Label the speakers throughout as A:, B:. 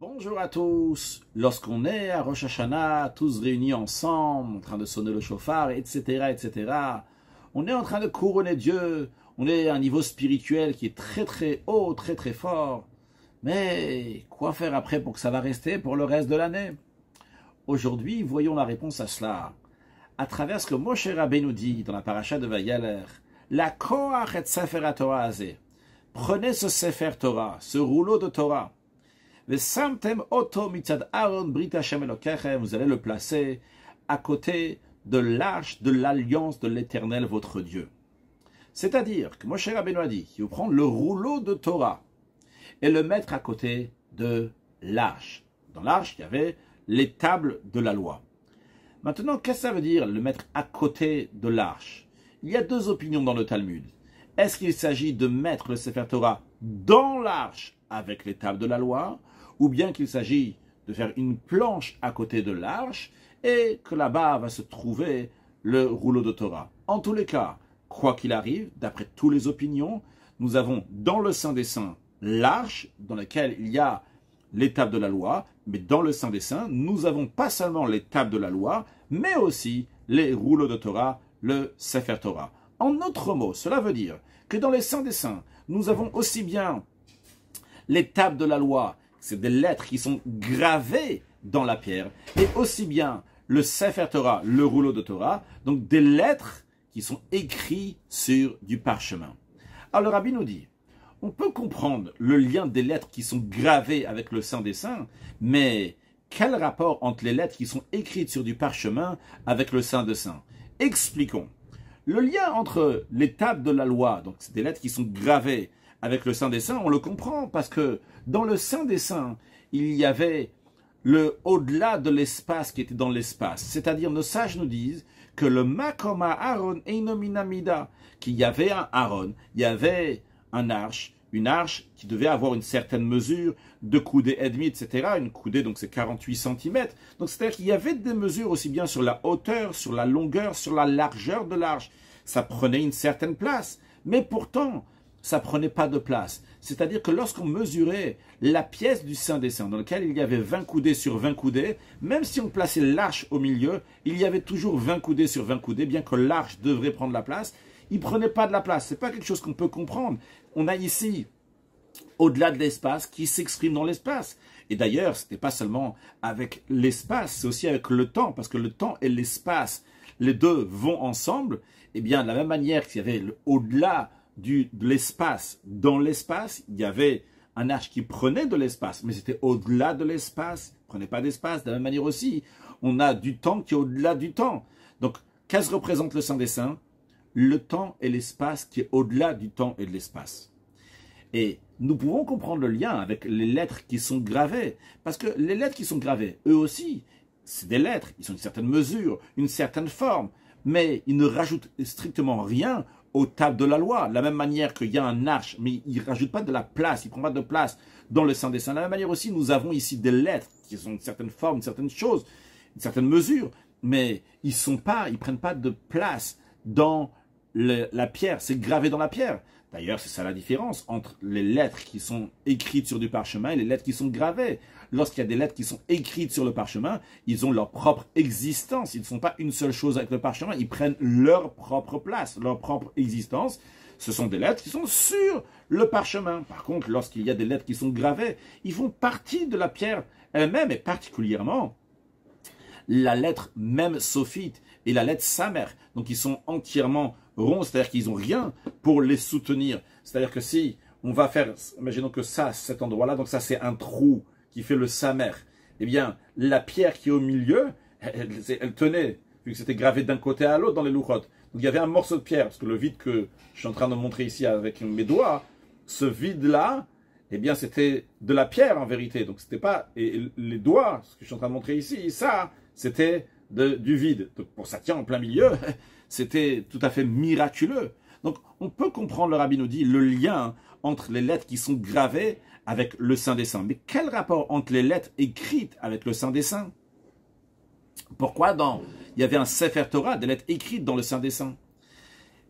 A: Bonjour à tous. Lorsqu'on est à Rosh Hashanah, tous réunis ensemble, en train de sonner le chauffard, etc., etc., on est en train de couronner Dieu. On est à un niveau spirituel qui est très très haut, très très fort. Mais quoi faire après pour que ça va rester pour le reste de l'année Aujourd'hui, voyons la réponse à cela. À travers ce que Moshe nous dit dans la paracha de Vayaler, la Koach et Sefer Torah Prenez ce Sefer Torah, ce rouleau de Torah, vous allez le placer à côté de l'arche de l'alliance de l'éternel votre Dieu. C'est-à-dire que Moshe Rabbeinu a dit vous prend le rouleau de Torah et le mettre à côté de l'arche. Dans l'arche, il y avait les tables de la loi. Maintenant, qu'est-ce que ça veut dire le mettre à côté de l'arche Il y a deux opinions dans le Talmud. Est-ce qu'il s'agit de mettre le Sefer Torah dans l'arche avec les tables de la loi ou bien qu'il s'agit de faire une planche à côté de l'arche, et que là-bas va se trouver le rouleau de Torah. En tous les cas, quoi qu'il arrive, d'après toutes les opinions, nous avons dans le Saint des Saints l'arche dans laquelle il y a l'étape de la loi, mais dans le Saint des Saints, nous avons pas seulement l'étape de la loi, mais aussi les rouleaux de Torah, le Sefer Torah. En autre mot, cela veut dire que dans les saint des Saints, nous avons aussi bien l'étape de la loi c'est des lettres qui sont gravées dans la pierre. Et aussi bien le Sefer Torah, le rouleau de Torah, donc des lettres qui sont écrites sur du parchemin. Alors le rabbi nous dit, on peut comprendre le lien des lettres qui sont gravées avec le Saint des Saints, mais quel rapport entre les lettres qui sont écrites sur du parchemin avec le Saint des Saints Expliquons. Le lien entre les tables de la loi, donc c'est des lettres qui sont gravées avec le Saint des Saints, on le comprend, parce que dans le Saint des Saints, il y avait le au-delà de l'espace qui était dans l'espace. C'est-à-dire, nos sages nous disent que le Makoma Aaron Einominamida, qu'il y avait un Aaron, il y avait un arche, une arche qui devait avoir une certaine mesure, de coudées et demie, etc. Une coudée, donc c'est 48 cm. Donc c'est-à-dire qu'il y avait des mesures aussi bien sur la hauteur, sur la longueur, sur la largeur de l'arche. Ça prenait une certaine place. Mais pourtant, ça prenait pas de place. C'est-à-dire que lorsqu'on mesurait la pièce du Saint des Saints, dans laquelle il y avait 20 coudées sur 20 coudées, même si on plaçait l'arche au milieu, il y avait toujours 20 coudées sur 20 coudées, bien que l'arche devrait prendre la place, il prenait pas de la place. C'est pas quelque chose qu'on peut comprendre. On a ici, au-delà de l'espace, qui s'exprime dans l'espace. Et d'ailleurs, ce n'est pas seulement avec l'espace, c'est aussi avec le temps, parce que le temps et l'espace, les deux vont ensemble. Eh bien, de la même manière qu'il y avait au-delà du, de l'espace. Dans l'espace, il y avait un arche qui prenait de l'espace, mais c'était au-delà de l'espace, prenait pas d'espace. De la même manière aussi, on a du temps qui est au-delà du temps. Donc, qu'est-ce que représente le Saint des Saints Le temps et l'espace qui est au-delà du temps et de l'espace. Et nous pouvons comprendre le lien avec les lettres qui sont gravées, parce que les lettres qui sont gravées, eux aussi, c'est des lettres, ils ont une certaine mesure, une certaine forme, mais ils ne rajoutent strictement rien au tables de la loi. De la même manière qu'il y a un arche, mais il ne rajoute pas de la place, il ne prend pas de place dans le Saint des Saints. De la même manière aussi, nous avons ici des lettres qui ont une certaine forme, une certaine chose, une certaine mesure, mais ils sont pas, ils prennent pas de place dans la pierre. C'est gravé dans la pierre. D'ailleurs, c'est ça la différence entre les lettres qui sont écrites sur du parchemin et les lettres qui sont gravées lorsqu'il y a des lettres qui sont écrites sur le parchemin, ils ont leur propre existence. Ils ne sont pas une seule chose avec le parchemin. Ils prennent leur propre place, leur propre existence. Ce sont des lettres qui sont sur le parchemin. Par contre, lorsqu'il y a des lettres qui sont gravées, ils font partie de la pierre elle-même, et particulièrement la lettre même sophite et la lettre samer. Donc ils sont entièrement ronds, c'est-à-dire qu'ils n'ont rien pour les soutenir. C'est-à-dire que si on va faire, imaginons que ça, cet endroit-là, donc ça c'est un trou qui fait le Samer, eh bien, la pierre qui est au milieu, elle, tenait, vu que c'était gravé d'un côté à l'autre dans les louchotes. Donc il y avait un morceau de pierre, parce que le vide que je suis en train de montrer ici avec mes doigts, ce vide-là, eh bien, c'était de la pierre en vérité. Donc c'était pas. les doigts, ce que je suis en train de montrer ici, ça, c'était du vide. Donc pour ça tient en plein milieu, c'était tout à fait miraculeux. Donc on peut comprendre le rabbin nous dit le lien entre les lettres qui sont gravées avec le Saint des Saints. Mais quel rapport entre les lettres écrites avec le Saint des Saints Pourquoi dans, il y avait un Sefer Torah, des lettres écrites dans le Saint des Saints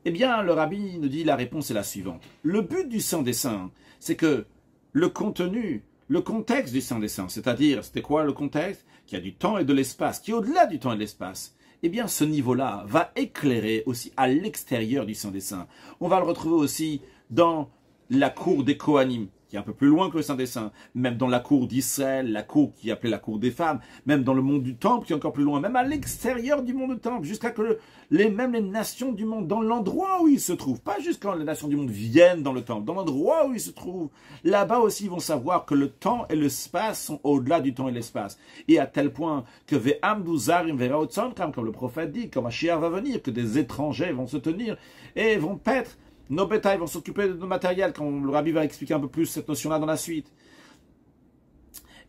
A: Eh bien, le rabbi nous dit la réponse est la suivante. Le but du Saint des Saints, c'est que le contenu, le contexte du Saint des Saints, c'est-à-dire, c'était quoi le contexte Qui y a du temps et de l'espace, qui est au-delà du temps et de l'espace eh bien ce niveau-là va éclairer aussi à l'extérieur du Saint des Saints. On va le retrouver aussi dans la cour des Kohanim, qui est un peu plus loin que le Saint des Saints, même dans la cour d'Israël, la cour qui est appelée la cour des femmes, même dans le monde du temple qui est encore plus loin, même à l'extérieur du monde du temple, jusqu'à que les, même les nations du monde, dans l'endroit où ils se trouvent, pas juste quand les nations du monde viennent dans le temple, dans l'endroit où ils se trouvent, là-bas aussi ils vont savoir que le temps et l'espace sont au-delà du temps et l'espace. Et à tel point que comme le prophète dit, comme chien va venir, que des étrangers vont se tenir et vont paître nos bétails vont s'occuper de nos matériels, quand le rabbi va expliquer un peu plus cette notion-là dans la suite.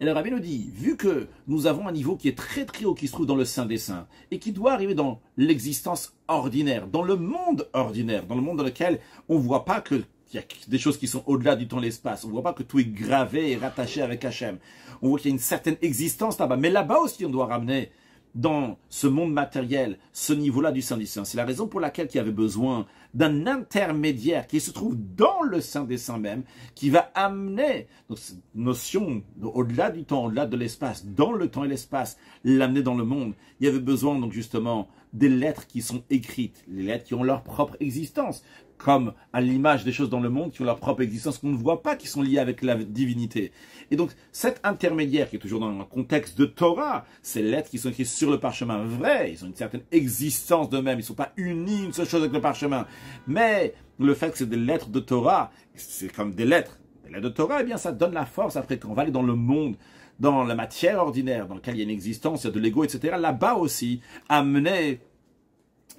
A: Et le rabbi nous dit, vu que nous avons un niveau qui est très très haut, qui se trouve dans le Saint des Saints, et qui doit arriver dans l'existence ordinaire, dans le monde ordinaire, dans le monde dans lequel on ne voit pas qu'il y a des choses qui sont au-delà du temps et l'espace, on ne voit pas que tout est gravé et rattaché avec Hachem. On voit qu'il y a une certaine existence là-bas, mais là-bas aussi on doit ramener dans ce monde matériel, ce niveau-là du Saint des C'est la raison pour laquelle il y avait besoin d'un intermédiaire qui se trouve dans le Saint des Saints même, qui va amener cette notion au-delà du temps, au-delà de l'espace, dans le temps et l'espace, l'amener dans le monde. Il y avait besoin donc justement des lettres qui sont écrites, les lettres qui ont leur propre existence, comme à l'image des choses dans le monde qui ont leur propre existence, qu'on ne voit pas, qui sont liées avec la divinité. Et donc, cet intermédiaire qui est toujours dans le contexte de Torah, ces lettres qui sont écrites sur le parchemin, vrai, ils ont une certaine existence d'eux-mêmes, ils ne sont pas unis une seule chose avec le parchemin. Mais le fait que c'est des lettres de Torah, c'est comme des lettres, lettres de Torah, eh bien, ça donne la force après qu'on va aller dans le monde dans la matière ordinaire, dans laquelle il y a une existence, il y a de l'ego, etc., là-bas aussi, amener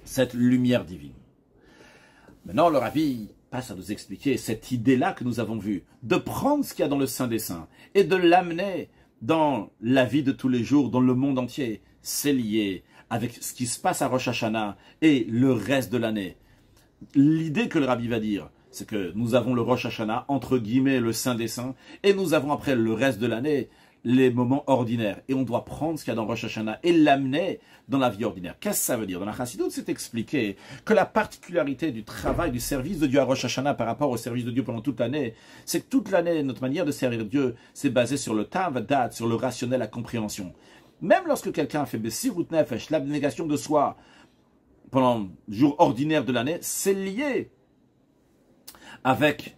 A: cette lumière divine. Maintenant, le rabbi passe à nous expliquer cette idée-là que nous avons vue, de prendre ce qu'il y a dans le Saint des Saints et de l'amener dans la vie de tous les jours, dans le monde entier. C'est lié avec ce qui se passe à Rosh Hashanah et le reste de l'année. L'idée que le rabbi va dire, c'est que nous avons le Rosh Hashanah, entre guillemets, le Saint des Saints, et nous avons après le reste de l'année les moments ordinaires. Et on doit prendre ce qu'il y a dans Rosh Hashanah et l'amener dans la vie ordinaire. Qu'est-ce que ça veut dire Dans la Chassidut, c'est expliqué que la particularité du travail, du service de Dieu à Rosh Hashanah par rapport au service de Dieu pendant toute l'année, c'est que toute l'année, notre manière de servir Dieu, c'est basée sur le date sur le rationnel, à compréhension. Même lorsque quelqu'un fait Bessirut Nefesh, l'abnégation de soi, pendant le jour ordinaire de l'année, c'est lié avec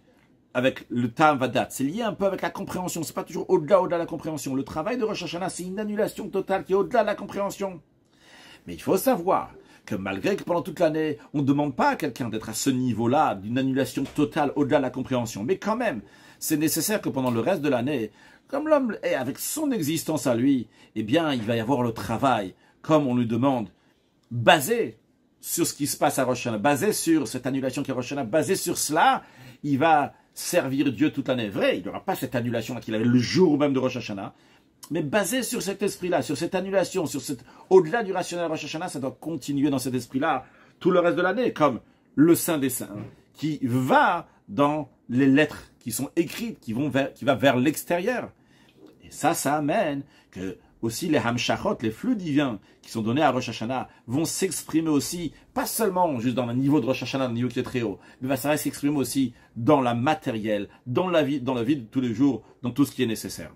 A: avec le Tam C'est lié un peu avec la compréhension. C'est pas toujours au-delà, au-delà de la compréhension. Le travail de Rosh Hashanah, c'est une annulation totale qui est au-delà de la compréhension. Mais il faut savoir que malgré que pendant toute l'année, on ne demande pas à quelqu'un d'être à ce niveau-là, d'une annulation totale au-delà de la compréhension. Mais quand même, c'est nécessaire que pendant le reste de l'année, comme l'homme est avec son existence à lui, eh bien, il va y avoir le travail, comme on lui demande, basé sur ce qui se passe à Rosh basé sur cette annulation qui est Rosh Hashanah, basé sur cela, il va servir Dieu toute l'année. Vrai, il n'y aura pas cette annulation qu'il avait le jour même de Rosh Hashanah, mais basé sur cet esprit-là, sur cette annulation, sur cette au-delà du rationnel Rosh Hashanah, ça doit continuer dans cet esprit-là tout le reste de l'année, comme le Saint des Saints, qui va dans les lettres qui sont écrites, qui, vont vers, qui va vers l'extérieur. Et ça, ça amène que aussi les hamshachot, les flux divins qui sont donnés à Rosh Hashanah, vont s'exprimer aussi, pas seulement juste dans le niveau de Rosh Hashanah, le niveau qui est très haut, mais ça va s'exprimer aussi dans la matérielle, dans la vie, dans la vie de tous les jours, dans tout ce qui est nécessaire.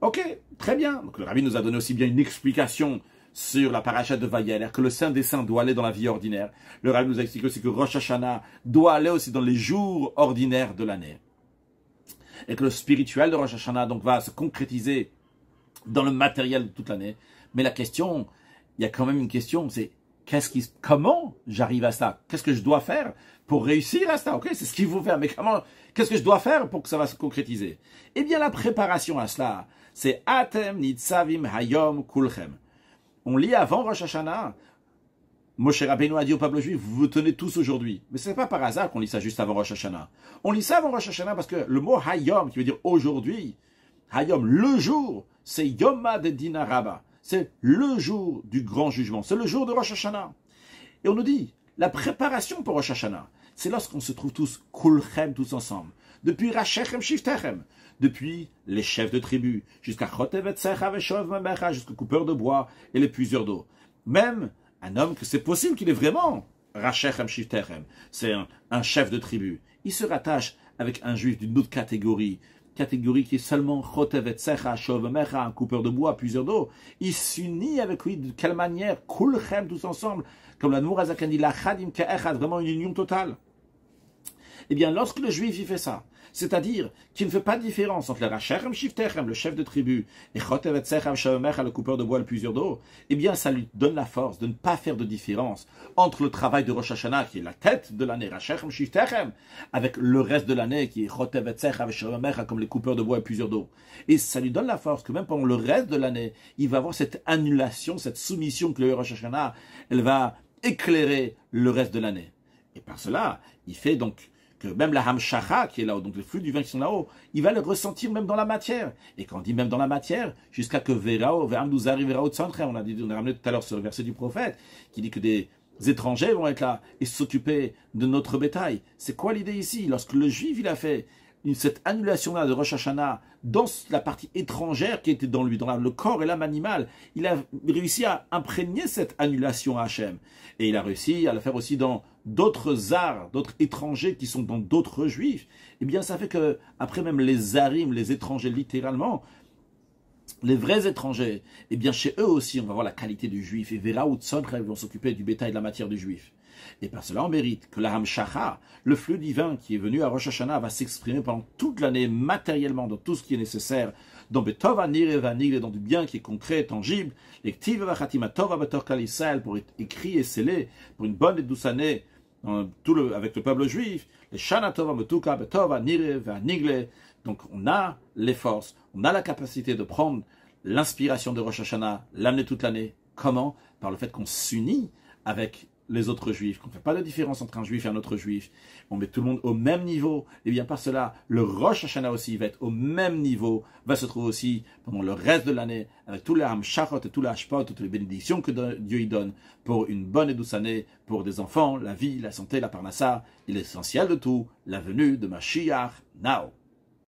A: Ok, très bien. Donc le rabbi nous a donné aussi bien une explication sur la paracha de c'est-à-dire que le Saint des Saints doit aller dans la vie ordinaire. Le rabbi nous a expliqué aussi que Rosh Hashanah doit aller aussi dans les jours ordinaires de l'année. Et que le spirituel de Rosh Hashanah donc va se concrétiser dans le matériel de toute l'année. Mais la question, il y a quand même une question, c'est qui, comment j'arrive à ça Qu'est-ce que je dois faire pour réussir à ça Ok, c'est ce qu'il faut faire, mais comment Qu'est-ce que je dois faire pour que ça va se concrétiser Eh bien, la préparation à cela, c'est Atem Nitzavim Hayom Kulchem. On lit avant Rosh Hashanah, Moshe Rabbeinu a dit au peuple juif, vous vous tenez tous aujourd'hui. Mais ce n'est pas par hasard qu'on lit ça juste avant Rosh Hashanah. On lit ça avant Rosh Hashanah parce que le mot Hayom, qui veut dire aujourd'hui, Hayom, le jour, c'est Yoma de Dinaraba, c'est le jour du grand jugement, c'est le jour de Rosh Hashanah. Et on nous dit, la préparation pour Rosh Hashanah, c'est lorsqu'on se trouve tous Kulchem, tous ensemble, depuis Rachechem Shiftechem, depuis les chefs de tribu, jusqu'à Chotevet jusqu'au coupeur de bois et les puiseurs d'eau. Même un homme que c'est possible qu'il est vraiment Rachechem Shiftechem, c'est un chef de tribu. Il se rattache avec un juif d'une autre catégorie, catégorie qui est seulement Chotevet Secha, un coupeur de bois, plusieurs d'eau, il s'unit avec lui de quelle manière Kulchem tous ensemble, comme la Nourazakan dit, la vraiment une union totale. Eh bien, lorsque le juif y fait ça, c'est-à-dire qu'il ne fait pas de différence entre le Rachem shivtechem, le chef de tribu, et Chotevet le coupeur de bois, le plusieurs d'eau. Eh bien, ça lui donne la force de ne pas faire de différence entre le travail de Rosh Hashanah, qui est la tête de l'année, Rachem shivtechem, avec le reste de l'année, qui est comme les coupeurs de bois et plusieurs d'eau. Et ça lui donne la force que même pendant le reste de l'année, il va avoir cette annulation, cette soumission que le Rosh Hashanah, elle va éclairer le reste de l'année. Et par cela, il fait donc que même la hamshacha qui est là-haut, donc le flux du vin qui est là-haut, il va le ressentir même dans la matière. Et quand on dit même dans la matière, jusqu'à que verao, nous arrivera au centre, on a dit, on a ramené tout à l'heure sur le verset du prophète, qui dit que des étrangers vont être là et s'occuper de notre bétail. C'est quoi l'idée ici? Lorsque le juif, il a fait cette annulation-là de Rosh Hashanah dans la partie étrangère qui était dans lui, dans le corps et l'âme animale, il a réussi à imprégner cette annulation à Hachem. Et il a réussi à le faire aussi dans d'autres arts, d'autres étrangers qui sont dans d'autres juifs. Eh bien, ça fait que, après même les zarim, les étrangers littéralement, les vrais étrangers, eh bien, chez eux aussi, on va voir la qualité du juif. Et Vera Hudson, ils vont s'occuper du bétail de la matière du juif. Et par cela, on mérite que la Hamshacha, le flux divin qui est venu à Rosh Hashanah, va s'exprimer pendant toute l'année matériellement dans tout ce qui est nécessaire, dans Betova et dans du bien qui est concret, tangible, et pour être écrit et scellé pour une bonne et douce année euh, tout le, avec le peuple juif, les Shana Metuka, Betova, Nigle. Donc on a les forces, on a la capacité de prendre l'inspiration de Rosh Hashanah, l'amener toute l'année. Comment Par le fait qu'on s'unit avec les autres juifs, qu'on ne fait pas de différence entre un juif et un autre juif, on met tout le monde au même niveau, et eh bien par cela, le Rosh Hashanah aussi va être au même niveau, va se trouver aussi pendant le reste de l'année, avec tout les charot et tout Hashpot, toutes les bénédictions que Dieu y donne pour une bonne et douce année, pour des enfants, la vie, la santé, la parnassa, et l'essentiel de tout, la venue de Mashiach Now.